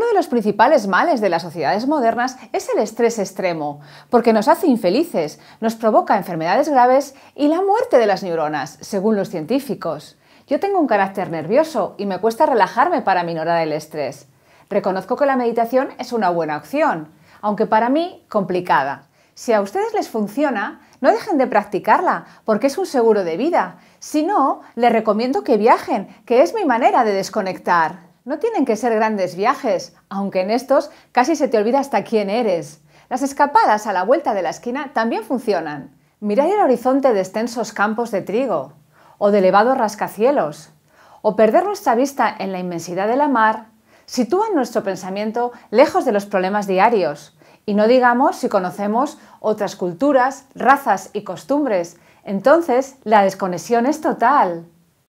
uno de los principales males de las sociedades modernas es el estrés extremo, porque nos hace infelices, nos provoca enfermedades graves y la muerte de las neuronas, según los científicos. Yo tengo un carácter nervioso y me cuesta relajarme para minorar el estrés. Reconozco que la meditación es una buena opción, aunque para mí complicada. Si a ustedes les funciona, no dejen de practicarla, porque es un seguro de vida. Si no, les recomiendo que viajen, que es mi manera de desconectar. No tienen que ser grandes viajes, aunque en estos casi se te olvida hasta quién eres. Las escapadas a la vuelta de la esquina también funcionan. Mirar el horizonte de extensos campos de trigo, o de elevados rascacielos, o perder nuestra vista en la inmensidad de la mar, sitúan nuestro pensamiento lejos de los problemas diarios, y no digamos si conocemos otras culturas, razas y costumbres, entonces la desconexión es total.